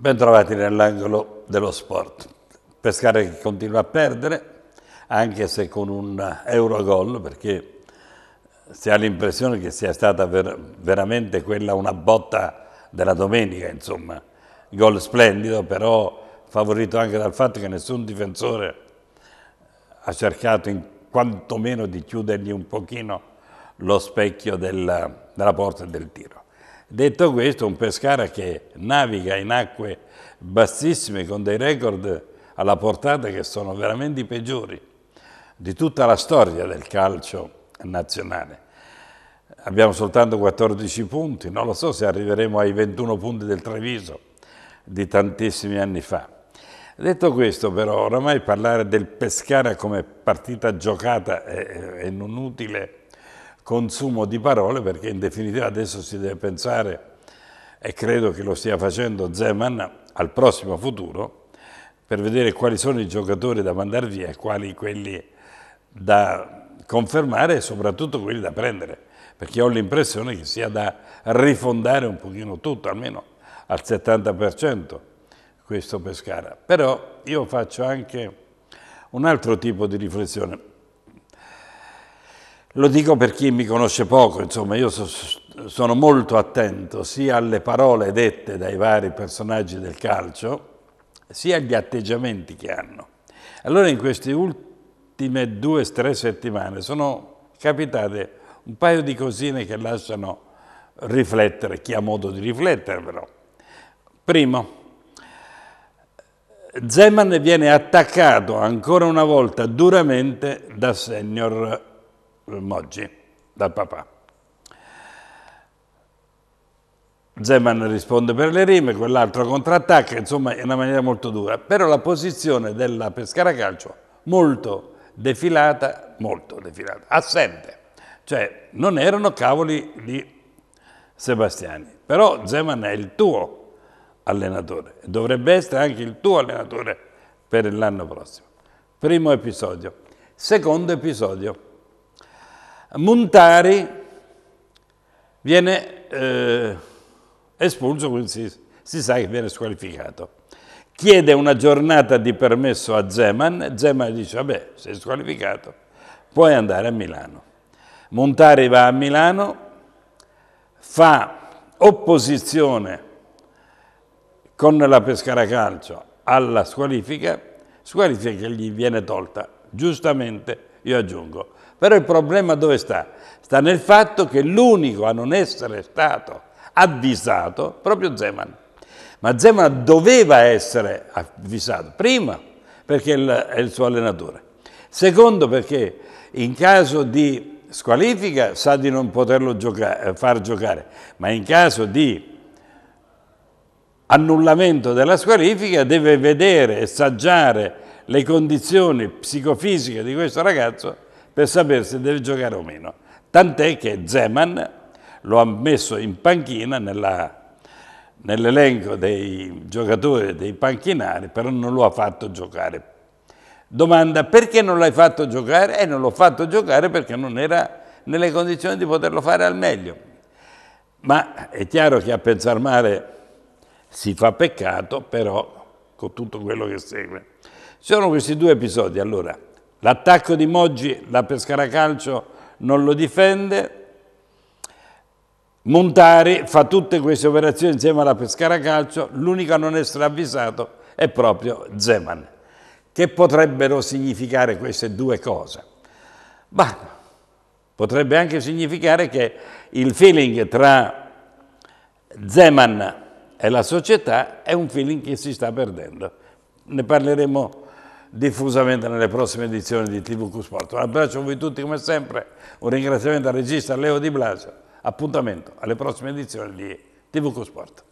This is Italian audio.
Bentrovati nell'angolo dello sport. Pescare che continua a perdere, anche se con un Eurogol, perché si ha l'impressione che sia stata ver veramente quella una botta della domenica, insomma. Gol splendido, però favorito anche dal fatto che nessun difensore ha cercato in quantomeno di chiudergli un pochino lo specchio della, della porta e del tiro. Detto questo, un Pescara che naviga in acque bassissime con dei record alla portata che sono veramente i peggiori di tutta la storia del calcio nazionale. Abbiamo soltanto 14 punti, non lo so se arriveremo ai 21 punti del Treviso di tantissimi anni fa. Detto questo però, oramai parlare del Pescara come partita giocata è, è inutile consumo di parole perché in definitiva adesso si deve pensare, e credo che lo stia facendo Zeman, al prossimo futuro per vedere quali sono i giocatori da mandare via e quali quelli da confermare e soprattutto quelli da prendere, perché ho l'impressione che sia da rifondare un pochino tutto, almeno al 70% questo Pescara. Però io faccio anche un altro tipo di riflessione. Lo dico per chi mi conosce poco, insomma, io so, sono molto attento sia alle parole dette dai vari personaggi del calcio, sia agli atteggiamenti che hanno. Allora in queste ultime due o tre settimane sono capitate un paio di cosine che lasciano riflettere, chi ha modo di riflettere però. Primo, Zeman viene attaccato ancora una volta duramente da senior Moggi, eh, dal papà. Zeman risponde per le rime, quell'altro contrattacca, insomma in una maniera molto dura, però la posizione della Pescara Calcio molto defilata, molto defilata, assente, cioè non erano cavoli di Sebastiani, però Zeman è il tuo allenatore, dovrebbe essere anche il tuo allenatore per l'anno prossimo. Primo episodio. Secondo episodio. Montari viene eh, espulso, quindi si, si sa che viene squalificato. Chiede una giornata di permesso a Zeman, Zeman dice vabbè sei squalificato, puoi andare a Milano. Montari va a Milano, fa opposizione con la Pescara Calcio alla squalifica, squalifica che gli viene tolta, giustamente io aggiungo. Però il problema dove sta? Sta nel fatto che l'unico a non essere stato avvisato proprio Zeman. Ma Zeman doveva essere avvisato, prima perché è il suo allenatore, secondo perché in caso di squalifica sa di non poterlo giocare, far giocare, ma in caso di annullamento della squalifica deve vedere e saggiare le condizioni psicofisiche di questo ragazzo per sapere se deve giocare o meno. Tant'è che Zeman lo ha messo in panchina nell'elenco nell dei giocatori dei panchinari, però non lo ha fatto giocare. Domanda, perché non l'hai fatto giocare? E non l'ho fatto giocare perché non era nelle condizioni di poterlo fare al meglio. Ma è chiaro che a pensare male si fa peccato, però con tutto quello che segue. Sono questi due episodi, allora. L'attacco di Moggi, la Pescara Calcio non lo difende, Montari fa tutte queste operazioni insieme alla Pescara Calcio, l'unico a non essere avvisato è proprio Zeman. Che potrebbero significare queste due cose? Bah, potrebbe anche significare che il feeling tra Zeman e la società è un feeling che si sta perdendo. Ne parleremo diffusamente nelle prossime edizioni di TVQ Sport. Un abbraccio a voi tutti come sempre, un ringraziamento al regista Leo Di Blasio, appuntamento alle prossime edizioni di TVQ Sport.